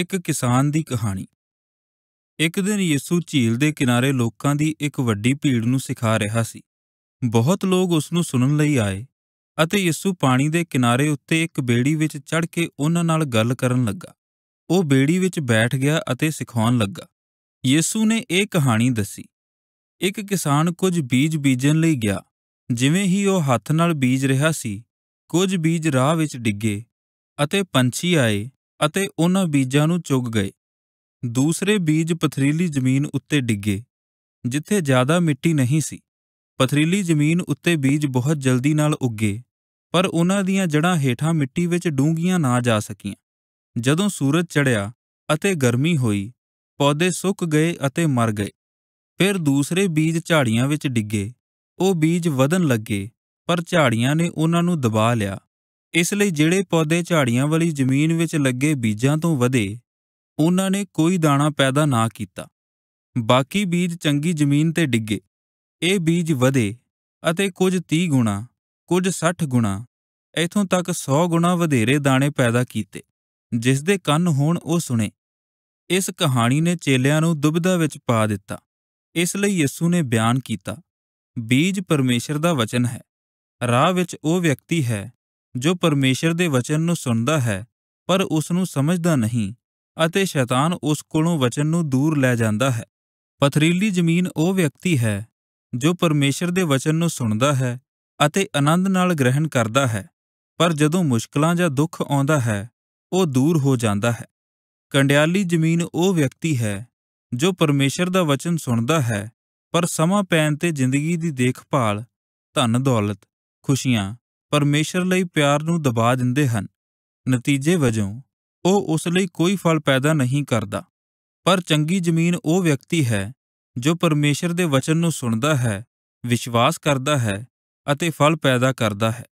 ਇੱਕ ਕਿਸਾਨ ਦੀ ਕਹਾਣੀ ਇੱਕ ਦਿਨ ਯਿਸੂ ਝੀਲ ਦੇ ਕਿਨਾਰੇ ਲੋਕਾਂ ਦੀ ਇੱਕ ਵੱਡੀ ਭੀੜ ਨੂੰ ਸਿਖਾ ਰਿਹਾ ਸੀ ਬਹੁਤ ਲੋਕ ਉਸ ਨੂੰ ਸੁਣਨ ਲਈ ਆਏ ਅਤੇ ਯਿਸੂ ਪਾਣੀ ਦੇ ਕਿਨਾਰੇ ਉੱਤੇ ਇੱਕ ਬੇੜੀ ਵਿੱਚ ਚੜ ਕੇ ਉਹਨਾਂ ਨਾਲ ਗੱਲ ਕਰਨ ਲੱਗਾ ਉਹ ਬੇੜੀ ਵਿੱਚ ਬੈਠ ਗਿਆ ਅਤੇ ਸਿਖਾਉਣ ਲੱਗਾ ਯਿਸੂ ਨੇ ਇਹ ਕਹਾਣੀ ਦੱਸੀ ਇੱਕ ਕਿਸਾਨ ਕੁਝ ਬੀਜ ਬੀਜਣ ਲਈ ਗਿਆ ਜਿਵੇਂ ਹੀ ਉਹ ਹੱਥ ਨਾਲ ਬੀਜ ਰਿਹਾ ਸੀ ਕੁਝ ਬੀਜ ਰਾਹ ਵਿੱਚ ਡਿੱਗੇ ਅਤੇ ਪੰਛੀ ਆਏ ਅਤੇ ਉਹਨਾਂ ਬੀਜਾਂ ਨੂੰ ਚੁਗ ਗਏ ਦੂਸਰੇ ਬੀਜ ਪਥਰੀਲੀ ਜ਼ਮੀਨ ਉੱਤੇ ਡਿੱਗੇ ਜਿੱਥੇ ਜ਼ਿਆਦਾ ਮਿੱਟੀ ਨਹੀਂ ਸੀ ਪਥਰੀਲੀ ਜ਼ਮੀਨ ਉੱਤੇ ਬੀਜ ਬਹੁਤ ਜਲਦੀ ਨਾਲ ਉੱਗੇ ਪਰ ਉਹਨਾਂ ਦੀਆਂ ਜੜ੍ਹਾਂ ਹੇਠਾਂ ਮਿੱਟੀ ਵਿੱਚ ਡੂੰਘੀਆਂ ਨਾ ਜਾ ਸਕੀਆਂ ਜਦੋਂ ਸੂਰਜ ਚੜ੍ਹਿਆ ਅਤੇ ਗਰਮੀ ਹੋਈ ਪੌਦੇ ਸੁੱਕ ਗਏ ਅਤੇ ਮਰ ਗਏ ਫਿਰ ਦੂਸਰੇ ਬੀਜ ਝਾੜੀਆਂ ਵਿੱਚ ਡਿੱਗੇ ਉਹ ਬੀਜ ਵਧਣ ਲੱਗੇ ਪਰ ਝਾੜੀਆਂ ਨੇ ਉਹਨਾਂ ਨੂੰ ਦਬਾ ਲਿਆ ਇਸ ਲਈ ਜਿਹੜੇ ਪੌਦੇ ਝਾੜੀਆਂ ਵਾਲੀ ਜ਼ਮੀਨ ਵਿੱਚ ਲੱਗੇ ਬੀਜਾਂ ਤੋਂ ਵਧੇ ਉਹਨਾਂ ਨੇ ਕੋਈ ਦਾਣਾ ਪੈਦਾ ਨਾ ਕੀਤਾ ਬਾਕੀ ਬੀਜ ਚੰਗੀ ਜ਼ਮੀਨ ਤੇ ਡਿੱਗੇ ਇਹ ਬੀਜ ਵਧੇ ਅਤੇ ਕੁਝ 30 ਗੁਣਾ ਕੁਝ 60 ਗੁਣਾ ਇਥੋਂ ਤੱਕ 100 ਗੁਣਾ ਵਧੇਰੇ ਦਾਣੇ ਪੈਦਾ ਕੀਤੇ ਜਿਸ ਦੇ ਕੰਨ ਹੋਣ ਉਹ ਸੁਣੇ ਇਸ ਕਹਾਣੀ ਨੇ ਚੇਲਿਆਂ ਨੂੰ ਦੁਬਿਧਾ ਵਿੱਚ ਪਾ ਦਿੱਤਾ ਇਸ ਲਈ ਯਿਸੂ ਨੇ ਬਿਆਨ ਕੀਤਾ ਬੀਜ ਪਰਮੇਸ਼ਰ ਦਾ ਵਚਨ ਹੈ ਰਾਹ ਵਿੱਚ ਉਹ ਵਿਅਕਤੀ ਹੈ ਜੋ ਪਰਮੇਸ਼ਰ ਦੇ ਵਚਨ ਨੂੰ ਸੁਣਦਾ ਹੈ ਪਰ ਉਸ ਨੂੰ ਸਮਝਦਾ ਨਹੀਂ ਅਤੇ ਸ਼ੈਤਾਨ ਉਸ ਕੋਲੋਂ ਵਚਨ ਨੂੰ ਦੂਰ ਲੈ ਜਾਂਦਾ ਹੈ ਪਥਰੀਲੀ ਜ਼ਮੀਨ ਉਹ ਵਿਅਕਤੀ ਹੈ ਜੋ ਪਰਮੇਸ਼ਰ ਦੇ ਵਚਨ ਨੂੰ ਸੁਣਦਾ ਹੈ ਅਤੇ ਆਨੰਦ ਨਾਲ ਗ੍ਰਹਿਣ ਕਰਦਾ ਹੈ ਪਰ ਜਦੋਂ ਮੁਸ਼ਕਲਾਂ ਜਾਂ ਦੁੱਖ ਆਉਂਦਾ ਹੈ ਉਹ ਦੂਰ ਹੋ ਜਾਂਦਾ ਹੈ ਕੰਡਿਆਲੀ ਜ਼ਮੀਨ ਉਹ ਵਿਅਕਤੀ ਹੈ ਜੋ ਪਰਮੇਸ਼ਰ ਦਾ ਵਚਨ ਸੁਣਦਾ ਹੈ ਪਰ ਸਮਾਂ ਪੈਣ ਤੇ ਜ਼ਿੰਦਗੀ ਦੀ ਦੇਖਭਾਲ ਧਨ ਦੌਲਤ ਖੁਸ਼ੀਆਂ ਪਰਮੇਸ਼ਰ ਲਈ ਪਿਆਰ ਨੂੰ ਦਬਾ ਦਿੰਦੇ ਹਨ ਨਤੀਜੇ ਵਜੋਂ ਉਹ ਉਸ ਲਈ ਕੋਈ ਫਲ ਪੈਦਾ ਨਹੀਂ ਕਰਦਾ ਪਰ ਚੰਗੀ ਜ਼ਮੀਨ ਉਹ ਵਿਅਕਤੀ ਹੈ ਜੋ ਪਰਮੇਸ਼ਰ ਦੇ ਵਚਨ ਨੂੰ ਸੁਣਦਾ ਹੈ ਵਿਸ਼ਵਾਸ ਕਰਦਾ ਹੈ ਅਤੇ ਫਲ ਪੈਦਾ ਕਰਦਾ ਹੈ